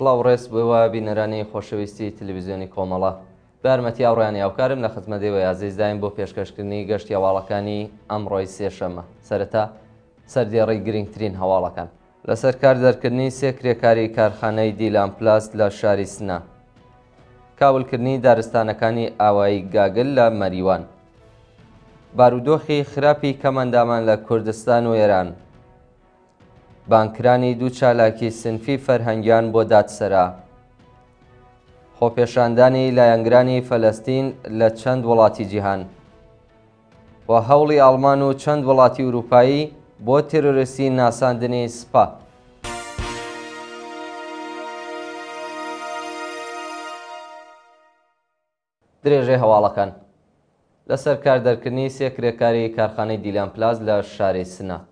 فڵاو ڕێز بووە بینەرانی خۆشەویستی تلویزیۆنی کۆمەڵە بارمەتی ئاڕیانی ئەوکارم لە خزمەدەوە یازیزدایم بۆ پێشکەشکردنی گەشتی هەواڵەکانی ئەمڕۆی سێشەمە سەرەتا سەردێڕی گرنگترین هەواڵەکان لەسەر کار دەرکردنی سێکرێکاری کارخانەی دیلان پلاست لە شاری سنا کاولکردنی دارستانەکانی ئاوایی گاگل لە مەریوان بارودۆخی خراپی کەمەندامان لە کوردستان و ئێران بانکرانی دوو چالاکی سنفی فەرهەنگیان بۆ دادسەرا. خۆپێشاندانی لایەنگرانی فەلەستین لە چەند وڵاتی جیهان. و هەوڵی ئالمان و چەند وڵاتی ئوروپایی بۆ تێرۆریسی ناساندنی سپا. درێژەی هەواڵەکان لەسەر کاردەرکردنی سێکرێکاری کارخانەی دیلان پلاز لە شاری سنات.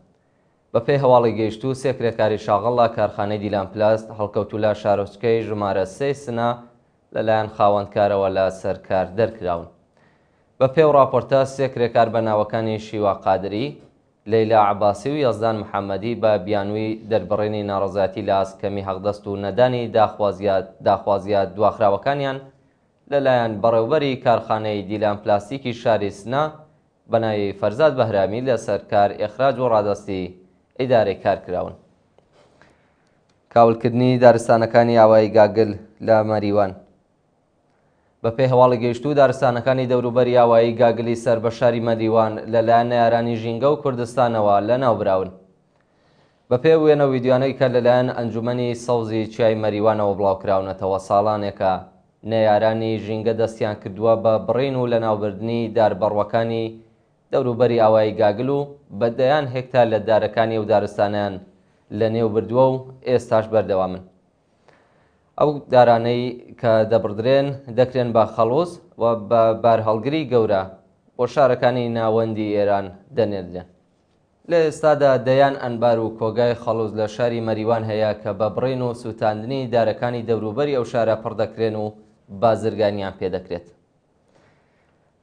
بە پێی هەواڵی گەیشت و سێکرێتکاری شاغڵە کارخانەی دیلان پلاست هەڵکەوتو لە شارۆچکەی ژمارە سێ سنا لەلایەن خاوەندکارەوە لە سەرکار دەرکراون. بە پێو راپۆرتە سێکرێکار بەناوەکانی شیوا قادری لەیلا عباسی و یەزدان محەممەدی بە بیانووی دەربڕێنی ناڕزاتی لە ئاسکەمی هەڵدەست و نەدانی داخوازیات دواخراوەکانیان لەلایەن بەڕێوبەری کارخانەی دیلان پلاستیکی شاری سنا بەناوی فەرزاد بەهرامی لە سەرکار ئێخراج و ڕادستی ئیدارێک کارکراون کاولکردنی دارستانەکانی ئاوایی گاگل لە مەریوان بە پێی هەواڵی گەیشت و دارستانەکانی دەوروبەری ئاوایی گاگلی سەر بە شاری مەدیوان لەلایەن یارانی ژینگە و کوردستانەوە لە ناوبراون بە پێ وێنە ویددیوانەی کە لەلایەن ئەنجومی سەوزی چای مەریوانەوە بڵاوکراونەتەوە ساڵانێکە نەیارانی ژینگە دەستیان کردووە بە بڕین و لە ناوبردنی داربڕوەکانی دەوروبەری ئاوایی گاگل و بەدەیان هێکتا لە دارەکانی و دارستانیان لە نێو بردووە و ئێستاش بەردەوامن. ئەو دارانەی کە دەبدرێن دەکرێن بە خەڵۆز و بە بارهەڵگری گەورە بۆ شارەکانی ناوەندی ئێران دەنێردێن. لە ئێستادا دەیان ئەنبار و کۆگای خەڵوز لە شاری مەریوان هەیە کە بە بڕین و سووتاندنی دارەکانی دەوروبەری ئەو شارە پڕدەکرێن و بازرگانیان پێدەکرێت.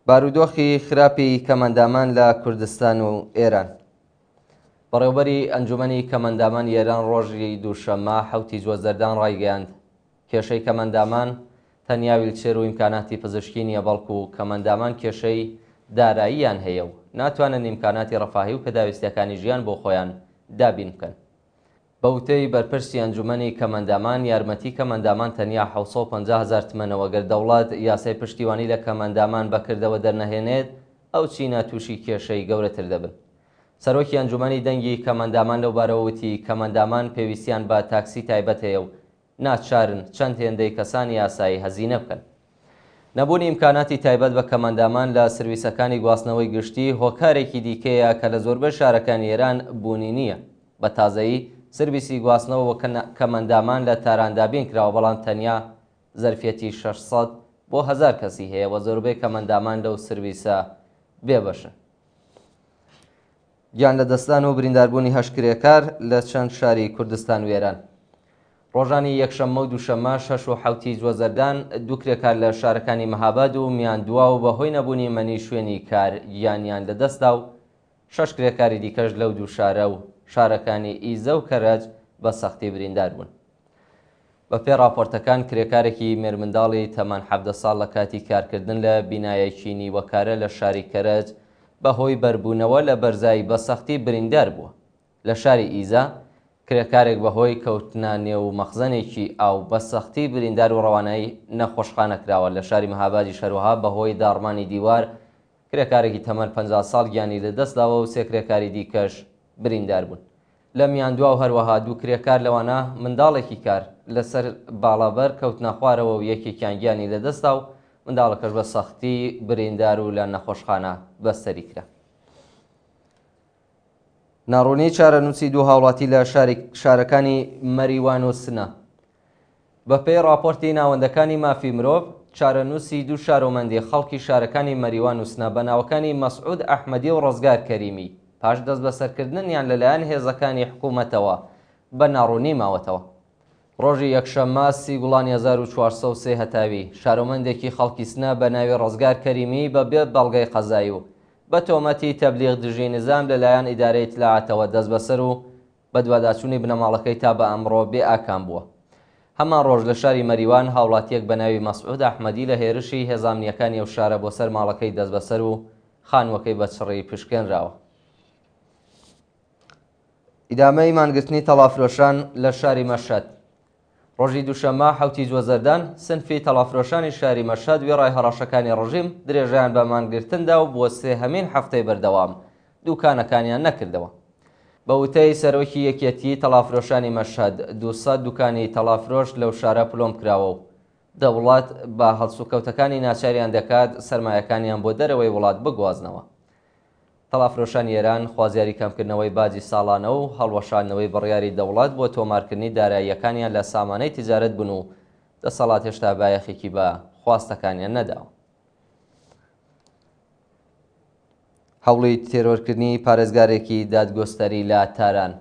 بارودۆخی خراپی کەمەندامان لە کوردستان و ئێران بەڕێوبەری ئەنجومی کەمەندامان ئێران ڕۆژی دووشەمە حوتی زۆزەردان ڕایگەاند کێشەی کەمەندامان تەنیا ویلچێر و ئیمکاناتی پزیشکی نیە بەڵکو و کەمەندامان کێشەی داراییان هەیە و ناتوانن ئیمکاناتی ڕەفاهی و پێداویستەکانی ژیان بۆ خۆیان دابین بکەن بەوتەی بەرپرسی ئەنجومی کەمەندامان یارمەتی کەمەندامان تەنیا 1500هزار تمەنەوەگەر دەوڵات یاسای پشتیوانی لە کەمەندامان بەکردەوە دەرنەهێنێت ئەو چینە تووشی کێشەی گەورەتر دەبن. سەرۆکی ئەنجومی دەنگی کەمەندامان لەو بارەوەوتی کەمەندامان پێویستیان بە تاکسی تایبەت هەیە و ناچارن چەند هێندەی کەسانی یاسایی هەزینە بکەن. نەبوونی ئیمکاناتی تایبەت بە کەمەندامان لە سرویسەکانی گواستنەوەی گشتی هۆکارێکی دیکەیە کە لە زۆربەر شارەکان ئێران بوونی نییە بە تازایی سربیسی گواستنەوە کەمەندامان لە تاراندابین کراوە بەڵام تەنیا زەرفەتی 600 بۆ هزار کەسی هەیە وە زۆربەی کەمەندامان لەو سرویسە بێبەشن. گیان لە دەستان و برینداربوونی هەشکرێکار لە چەند شاری کوردستان وێران. ڕۆژانی یەکشەممە و دووشەمە شەش و حوتی جوەزەردان دووکرێکار لە شارەکانی مەهاباد و میان دوا و بەهۆی نەبوونی مەنی شوێنی کار یانیان لەدەستا و شش کرێکاری دیکەش لەو دوو شارە و شارەکانی ئیزە و کەرەج بە سەختی بریندار بوون. بە پێ راپۆرتەکان کرێکارێکی مێرمنداڵی تەمان حەبدە ساڵ لە کاتی کارکردن لە بینایەکینی وەکارە لە شاری کەرەج بەهۆی بەربوونەوە لە بەرزایی بە سەختی بریندار بووە. لە شاری ئیزە کرێکارێک بەهۆی کەوتنانێ و مەخزنێکی ئاو بە سەختی بریندار و ڕەوانایی نەخۆشخانە کراوە لە شاری مەهابادی شەروها بەهۆی داڕمانی دیوار، کرێکارێکی تەمەەن 50 ساڵ گیانی لە دەستداوە و سێ کرێکاری دیکەش بریندار بوون لەمیان دوا و هەروەها دوو کرێکار لەوانە منداڵێکی کار لەسەر باڵابەر کەوتنەخوارەوە و یەکێکیان گیانی لە دەستا و منداڵەکەش بە سەختی بریندار و لە نەخۆشخانە بەستەری کرا ناڕۆنی چارە نووسی دوو هاوڵاتی لە شارەکانی مەریوان و سنە بە پێی راپۆرتی ناوەندەکانی مافی مرۆڤ چارەنووسی دوو شارۆمەندی خەڵکی شارەکانی مەریوان و سنابەناوەکانی مەسعود ئەحمەدی و ڕزگار کەریمی پاش دەست بە سەرکردنیان لەلایەن هێزەکانی حکوومەتەوە بە ناڕوونی ماوەتەوە. ڕۆژی یەکشەممە سی گوڵان 1940 هەتاوی شارۆمەندێکی خەڵکی سنا بە ناوی ڕزگار کەریمی بە بێت بەڵگەی قەزایی و بە تۆمەتی تەبلیغ دژی نظام لەلایەن ئیدارەیت لەعاتەوە دەست بەسەر و بە دوواداچوونی بنەماڵەکەی تا بە ئەمڕۆ بێ ئاکام بووە. هەمان ڕۆژ لە شاری مەریوان هاوڵاتیەک بە ناوی مەسعود ئەحمەدی لە هێرشی هێزانامنیەکانی ئەو شارە بۆ سەر ماڵەکەی دەست بەسەر و خانوەکەی بە چڕی پشکێنراوە. ئیدامەی مانگرتنی تەلافرۆشان لە شاری مەشەد. ڕۆژی دووشەمە حوتی جۆزەردان سنفی تەلافرۆشانی شاری مەشەد وێ ڕای هەڕاشەکانی ڕژیم درێژیان بە مانگرتندا و بۆ سێ هەمین هەفتەی بەردەوام دووکانەکانیان نەکردەوە. بە وتەی سەرۆکی یەکەتی تەلافرۆشانی مەشهد دوسە دوکانی تەلافرۆش لەو شارە پلۆم کراوە و دەوڵات بە هەڵسوکەوتەکانی ناچاریان دەکات سرمایەکانیان بۆ دەرەوەی وڵات بگوازنەوە. تەلافرۆشان ئێران خوازیاری کەمکردنەوەی بازی ساڵانە و هەڵوەشانەوەی بڕیاری دەوڵات بۆ تۆمارکردنی داراییەکانیان لە سامانەی تجارت بن و دەسەڵات هێشتا بایەخێکی بە خواستەکانیان نەداوە. هەوڵی تێرۆرکردنی پارێزگارێکی دادگۆستەری لە تاران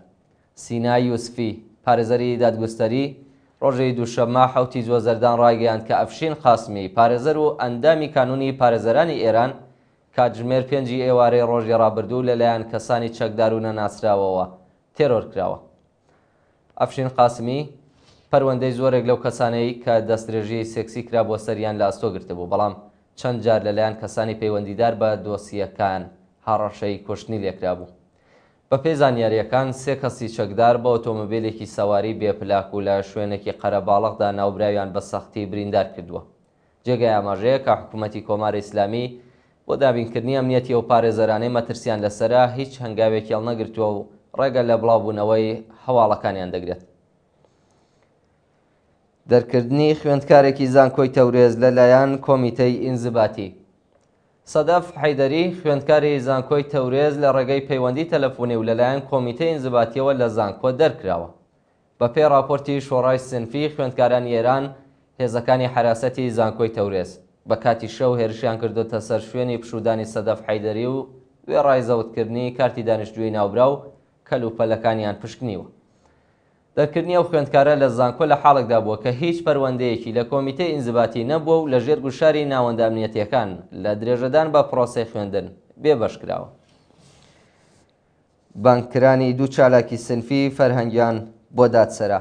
سینا یوسفی پارێزەری دادگوستەری ڕۆژەی دووشەمە حوتی زۆزەردان ڕایگەیان کە ئەفشین قاسمی پارێزەر و ئەندامی کانونی پارێزەرانی ئێران کاتژمێر پێنجی ئێوارەی ڕۆژی ڕابردوو لەلایەن کەسانی چەکدار و نەناسراوەوە تێرۆر کراوە ئەفشین قاسمی پەروەندەی زۆرێک لەو کەسانەی کە دەسترێژی سێکسی کرا بۆ سەریان لە ئاستۆ گرتبوو بەڵام چەند جار لەلایەن کەسانی پەیوەندیدار بە دۆسیەکان هەڕەشەی کوشتنی لێکرابوو. بە پێ زانیاریەکان سێ کەسی چەکدار بە ئۆتۆمبیلێکی سەواری بێپلاک و لە شوێنێکی قەرەباڵغدا ناوبراویان بە سەختی بریندار کردووە. جێگای ئاماژەیە کە حکوومەتی کۆمار ئیسلامی بۆ دابینکردنی ئەمنیەتی و پارێزەرانەی مەترسیان لەسرە هیچ هەنگاوێکیڵ نەگرتووە و ڕێگە لە بڵاوبوونەوەی هەواڵەکانیان دەگرێت. دەرکردنی خوێندکارێکی زانکۆی تەورێز لەلایەن کۆمیتەی ئینزباتی سەدەف حیدەری خوێندکاری زانکۆی تەورێز لە ڕێگەی پەیوەندی تەلەفۆنی و لەلایەن کۆمیتە ئینزباتیەوە لە زانکۆ دەرکراوە بە پێ راپۆرتی شۆڕای سنفی خوێندکاران ئێران هێزەکانی حراسەتی زانکۆی تەورێز بە کاتی شەو هێرشیان کردوتە سەر شوێنی پشودانی سەدەف حیدەری و وێ ڕای زەوتکردنی کارتی دانیشتوی ناوبرا و کەلوپەلەکانیان پشکنیوە دەکردنی ئەو خوێندکارە لە زانکۆ لە حاڵێکدا بووە کە هیچ پەروەندەیەکی لە کۆمیتەی ئینزباتی نەبووە و لە ژێر گوشاری ناوەندامنیەتیەکان لە درێژەدان بە پرۆسی خوێندن بێ بەشکراوە. بانکرانی دوو چالاکی سنفی فەرهەنگیان بۆ دادسەرا.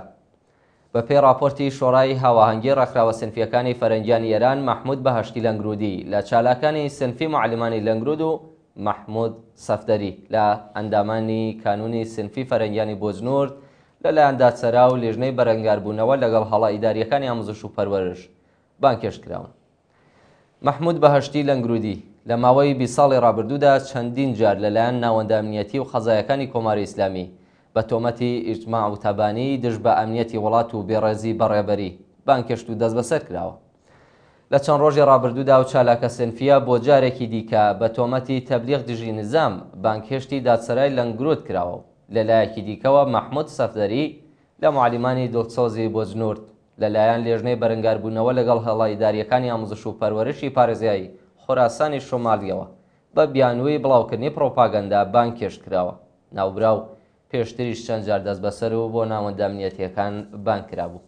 بە پێی راپۆرتی شۆڕایی هاواهنگگی ڕخراوە سنفیەکانی فەرەنگیان ئێران مححمود بە هەشتی لەنگرودی لە چالاکانی سنفی معلمانی لەنگرود و مححمود سەفتەری لە ئەندامانی کانونی سنفی فەرەنگیانی بۆزنورد لەلایەن دادسەرا و لێژنەی بەرەنگاربوونەوە لەگەڵ هەڵا ئیداریەکانی ئامزش و پەروەرش بانکێش کراون. مححمود بەهشتی لەنگرودی لە ماوەی بی ساڵی ڕابردوودا چەندین جار لەلایەن ناوەندامنیەتی و خەزایەکانی کۆماری ئیسلامی بە تۆمەتی ئیجمما و تابانی دژ بە ئەمنیەتی وڵات و بێڕێزی بەڕێبەری بانکشت و دەست بەسەر کراوە. لە چەند ڕۆژی ڕابردوودا و چالاکە سنفیا بۆ جارێکی دیکە بە تۆمەتی تەبلیغ دژی نظام بانکشتی دادسەرای لەنگرۆت کراوە. لە لایەکی دیکەوە مححمود سەفدەری لە معلیمانی دۆتسۆزی بۆ جنورد لەلایەن لێژنەی بەرەنگاربوونەوە لەگەڵ هەڵی داریەکانی ئامزش و پەروەرشی پارێزایی خۆراسانی شۆمالیەوە بە بیانووی بڵاوکردنی پرۆپاگەندا بان کێش کراوە ناوبراو پێشتریش چەند جار دەست بەسەر و بۆ ناوەندامنیەتیەکان بان کرابوو.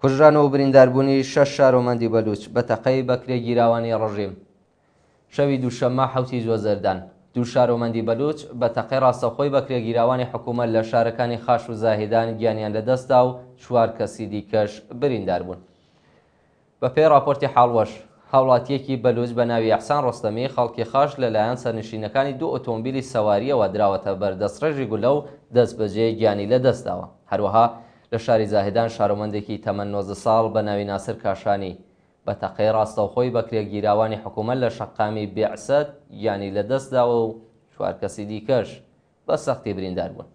کوژران و برینداربوونی شەش شارۆمەندی بەلوچ بە تەقەی بەکرێ گیراوانی ڕژیم شەوی دووشەممە حوتی زۆزەردان دوو شارۆمەندی بەلوچ بە تەقی ڕاستەخۆی بە کرێگیراوانی حکوومەت لە شارەکانی خاش و زاهدان گیانیان لەدەستدا و چوار کەسی دیکەش بریندار بوون. بە پێی راپۆرتی حاڵوەش هاوڵاتیەکی بەلوچ بە ناوی یحسان ڕستەمی خەڵکی خاش لەلایەن سەرنشینەکانی دوو ئۆتۆمبیلی سەواریەوە دراوەتە بەردەستڕێژی گولە و دەستبەجێ گیانی لەدەستداوە هەروەها لە شاری زاهدان شارۆمەندێکی تەمەەن 90 ساڵ بە ناوی ناسر کاشانی بە تەقی ڕاستەوخۆی بەکرێگیراوانی حکوومەت لە شقامی بێعسەت ینی لە دەستداوە و چوارکەسی دیکەش بە سەختی بریندار بوون.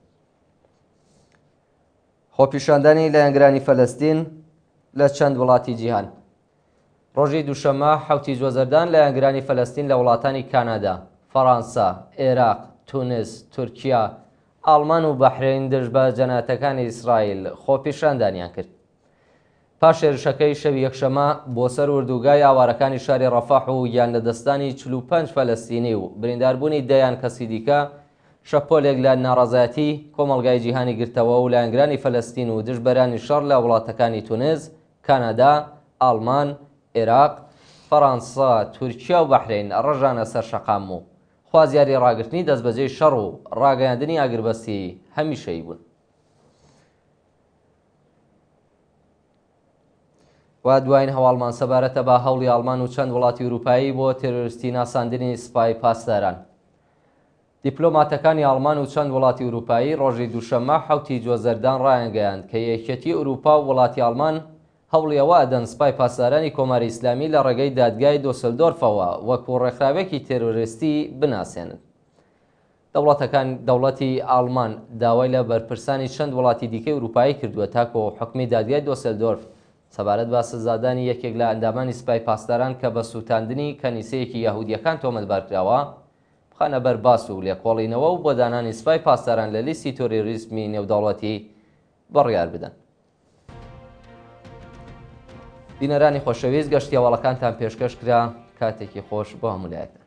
خۆپیشاندانی لە ئەنگرانی فەلستین لە چەند وڵاتی جیهان. ڕۆژی دووشەمە حوتی زۆزەردان لە ئەنگرانی فەلستین لە وڵاتانی کانادا، فەڕەنسا، عێراق، تونس، تورکیا، ئالمان و بەحرین دژ بە جەناتەکانی ئیسرائیل خۆپیشاندانیان کرد. پاش ێرشەکەی شەو یەکشەمە بۆ سەر وردوگای ئاوارەکانی شاری ڕەفاح و یان لە دەستانی 45 فەلستینی و برینداربوونی دەیان کەسی دیکە شەپۆلێک لە ناڕازەتی کۆمەلگای جیهانی گرتەوە و لایەنگرانی فەلستین و دژبەرانی شەڕ لە وڵاتەکانی تونز، کانەدا، ئالمان، عێراق، فەرەنسا، تورکیا و بەحرین ڕژانە سەر شەقام و خوازیاری ڕاگررتنی دەستبەجێی شەڕ و ڕاگەاندنی ئاگربەستی هەمیشەی بوون. وا دوایین هەواڵمان سەبارەتە بە هەوڵی ئالمان و چەند وڵاتی وروپایی بۆ تێرۆریستی ناساندنی سپای پاسداران. دیپلۆماتەکانی ئالمان و چەند وڵاتی وروپایی ڕۆژی دووشەمە حوتی جۆزەردان ڕایەنگەیاند کە یەکەتی ئوروپا و وڵاتی ئالمان هەوڵیەوە ئەدەن سپای پاسدارانی کۆماری ئیسلامی لە ڕێگەی دادگای دۆسلدۆرفەوە وەکو ڕێکخراوێکی تێرۆریستی بناسێنن. دەوڵەتەکان دەوڵەتی ئالمان داوای لە بەرپرسانی چەند وڵاتی دیکەی وروپایی کردووە تاکۆ حکمی دادگای دۆسلدۆرف سەبارەت با سزادانی یەکێک لە ئەندامانی سپای پاسداران کە بە سووتاندنی کەنیسەیەکی یاهودیەکان تۆمەتبارکراوە بخانە بەر باس و لێکۆڵینەوە و بۆ دانانی سپای پاسداران لە لیستی تۆریریسمی نێوداڵەتی بڕیار بدەن. دینەرانی خۆشەویست گەشتیاوەڵەکانتان پێشکەش کرا کاتێکی خۆش بۆ هەمولایەتە.